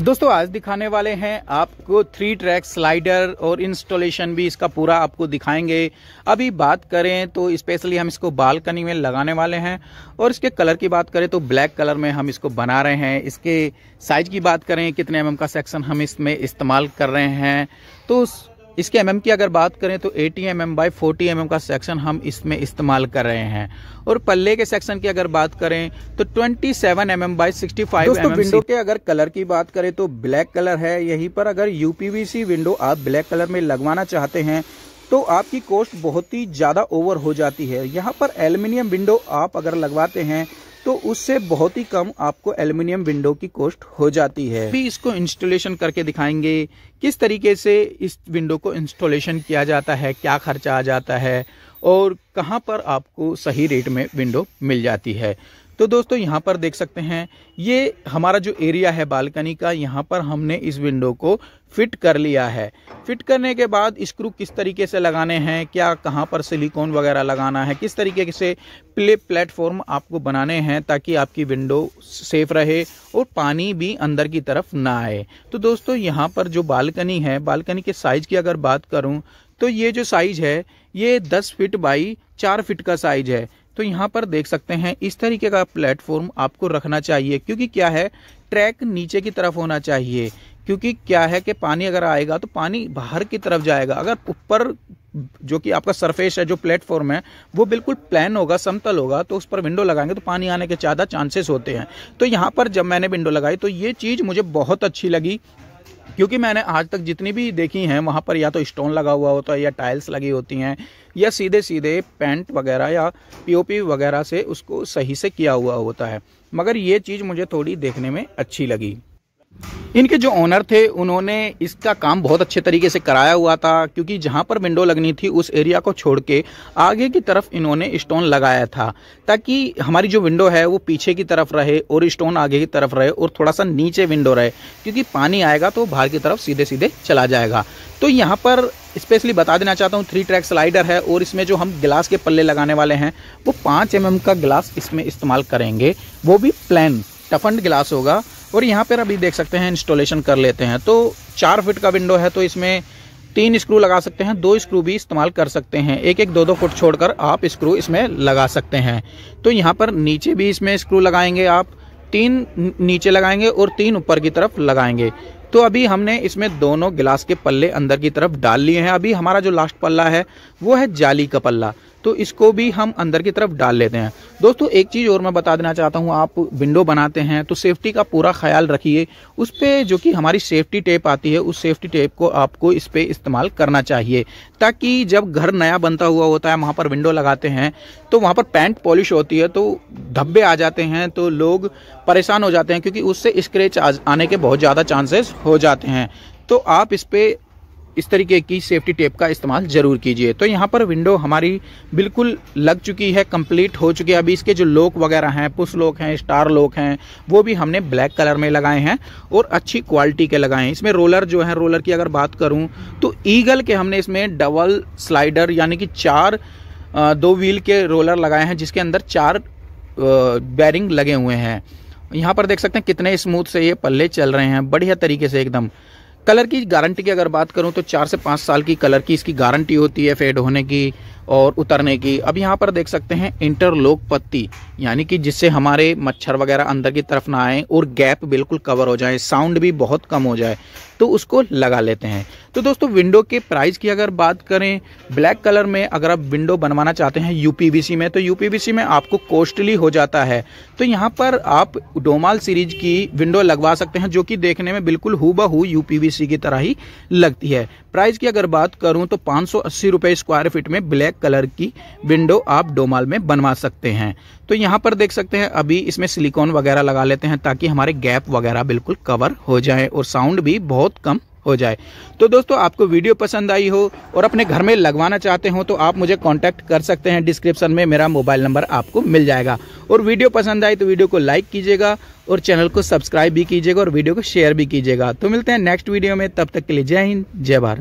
दोस्तों आज दिखाने वाले हैं आपको थ्री ट्रैक स्लाइडर और इंस्टॉलेशन भी इसका पूरा आपको दिखाएंगे अभी बात करें तो स्पेशली हम इसको बालकनी में लगाने वाले हैं और इसके कलर की बात करें तो ब्लैक कलर में हम इसको बना रहे हैं इसके साइज की बात करें कितने एम mm का सेक्शन हम इसमें इस्तेमाल कर रहे हैं तो इसके एम की अगर बात करें तो 80 एम एम बाई 40 एम का सेक्शन हम इसमें इस्तेमाल कर रहे हैं और पल्ले के सेक्शन की अगर बात करें तो 27 seven M M by sixty five window के अगर कलर की बात करें तो ब्लैक कलर है यहीं पर अगर यूपीवीसी विंडो आप ब्लैक कलर में लगवाना चाहते हैं तो आपकी कॉस्ट बहुत ही ज़्यादा ओवर हो जाती है यहाँ पर एल्यूमिनियम विंडो आप अगर लगवाते हैं तो उससे बहुत ही कम आपको एल्युमिनियम विंडो की कॉस्ट हो जाती है भी इसको इंस्टॉलेशन करके दिखाएंगे किस तरीके से इस विंडो को इंस्टॉलेशन किया जाता है क्या खर्चा आ जाता है और कहां पर आपको सही रेट में विंडो मिल जाती है तो दोस्तों यहाँ पर देख सकते हैं ये हमारा जो एरिया है बालकनी का यहाँ पर हमने इस विंडो को फिट कर लिया है फिट करने के बाद स्क्रू किस तरीके से लगाने हैं क्या कहाँ पर सिलिकॉन वगैरह लगाना है किस तरीके से प्ले प्लेटफॉर्म आपको बनाने हैं ताकि आपकी विंडो सेफ रहे और पानी भी अंदर की तरफ ना आए तो दोस्तों यहाँ पर जो बालकनी है बालकनी के साइज़ की अगर बात करूँ तो ये जो साइज़ है ये 10 फीट बाई 4 फीट का साइज़ है तो यहाँ पर देख सकते हैं इस तरीके का प्लेटफॉर्म आपको रखना चाहिए क्योंकि क्या है ट्रैक नीचे की तरफ होना चाहिए क्योंकि क्या है कि पानी अगर आएगा तो पानी बाहर की तरफ जाएगा अगर ऊपर जो कि आपका सरफेस है जो प्लेटफॉर्म है वो बिल्कुल प्लान होगा समतल होगा तो उस पर विंडो लगाएंगे तो पानी आने के ज़्यादा चांसेस होते हैं तो यहाँ पर जब मैंने विंडो लगाई तो ये चीज़ मुझे बहुत अच्छी लगी क्योंकि मैंने आज तक जितनी भी देखी हैं वहाँ पर या तो स्टोन लगा हुआ होता है या टाइल्स लगी होती हैं या सीधे सीधे पेंट वगैरह या पीओपी वगैरह से उसको सही से किया हुआ होता है मगर ये चीज़ मुझे थोड़ी देखने में अच्छी लगी इनके जो ओनर थे उन्होंने इसका काम बहुत अच्छे तरीके से कराया हुआ था क्योंकि जहाँ पर विंडो लगनी थी उस एरिया को छोड़ के आगे की तरफ इन्होंने स्टोन लगाया था ताकि हमारी जो विंडो है वो पीछे की तरफ रहे और स्टोन आगे की तरफ रहे और थोड़ा सा नीचे विंडो रहे क्योंकि पानी आएगा तो बाहर की तरफ सीधे सीधे चला जाएगा तो यहाँ पर स्पेशली बता देना चाहता हूँ थ्री ट्रैक स्लाइडर है और इसमें जो हम गिलास के पल्ले लगाने वाले हैं वो पाँच एम mm का गिलास इसमें इस्तेमाल करेंगे वो भी प्लान टफंड गिलास होगा और यहाँ पर अभी देख सकते हैं इंस्टॉलेशन कर लेते हैं तो चार फिट का विंडो है तो इसमें तीन स्क्रू लगा सकते हैं दो स्क्रू भी इस्तेमाल कर सकते हैं एक एक दो दो फुट छोड़कर आप स्क्रू इसमें लगा सकते हैं तो यहाँ पर नीचे भी इसमें स्क्रू लगाएंगे आप तीन नीचे लगाएंगे और तीन ऊपर की तरफ लगाएंगे तो अभी हमने इसमें दोनों गिलास के पल्ले अंदर की तरफ डाल लिए हैं अभी हमारा जो लास्ट पल्ला है वो है जाली का पल्ला तो इसको भी हम अंदर की तरफ डाल लेते हैं दोस्तों एक चीज़ और मैं बता देना चाहता हूँ आप विंडो बनाते हैं तो सेफ्टी का पूरा ख्याल रखिए उस पर जो कि हमारी सेफ्टी टेप आती है उस सेफ्टी टेप को आपको इस पर इस्तेमाल करना चाहिए ताकि जब घर नया बनता हुआ होता है वहाँ पर विंडो लगाते हैं तो वहाँ पर पैंट पॉलिश होती है तो धब्बे आ जाते हैं तो लोग परेशान हो जाते हैं क्योंकि उससे स्क्रेच आने के बहुत ज़्यादा चांसेस हो जाते हैं तो आप इस पर इस तरीके की सेफ्टी टेप का इस्तेमाल ज़रूर कीजिए तो यहाँ पर विंडो हमारी बिल्कुल लग चुकी है कंप्लीट हो चुकी है अभी इसके जो लोक वगैरह हैं पुश लोक हैं स्टार लोक हैं वो भी हमने ब्लैक कलर में लगाए हैं और अच्छी क्वालिटी के लगाए हैं इसमें रोलर जो है रोलर की अगर बात करूँ तो ईगल के हमने इसमें डबल स्लाइडर यानी कि चार दो व्हील के रोलर लगाए हैं जिसके अंदर चार बैरिंग लगे हुए हैं यहाँ पर देख सकते हैं कितने स्मूथ से ये पल्ले चल रहे हैं बढ़िया तरीके से एकदम कलर की गारंटी की अगर बात करूं तो चार से पाँच साल की कलर की इसकी गारंटी होती है फेड होने की और उतरने की अब यहाँ पर देख सकते हैं इंटरलोक पत्ती यानी कि जिससे हमारे मच्छर वगैरह अंदर की तरफ ना आए और गैप बिल्कुल कवर हो जाए साउंड भी बहुत कम हो जाए तो उसको लगा लेते हैं तो दोस्तों विंडो के प्राइस की अगर बात करें ब्लैक कलर में अगर आप विंडो बनवाना चाहते हैं यूपीवीसी में तो यूपीवीसी में आपको कॉस्टली हो जाता है तो यहाँ पर आप डोमाल सीरीज की विंडो लगवा सकते हैं जो कि देखने में बिल्कुल हु बहू यूपीवीसी की तरह ही लगती है प्राइस की अगर बात करूं तो पाँच सौ स्क्वायर फीट में ब्लैक कलर की विंडो आप डोमाल में बनवा सकते हैं तो यहां पर देख सकते हैं अभी इसमें सिलिकॉन वगैरह लगा लेते हैं ताकि हमारे गैप वगैरह बिल्कुल कवर हो जाए और साउंड भी बहुत कम हो जाए तो दोस्तों आपको वीडियो पसंद आई हो और अपने घर में लगवाना चाहते हो तो आप मुझे कांटेक्ट कर सकते हैं डिस्क्रिप्शन में मेरा मोबाइल नंबर आपको मिल जाएगा और वीडियो पसंद आई तो वीडियो को लाइक कीजिएगा और चैनल को सब्सक्राइब भी कीजिएगा और वीडियो को शेयर भी कीजिएगा तो मिलते हैं नेक्स्ट वीडियो में तब तक के लिए जय हिंद जय भारत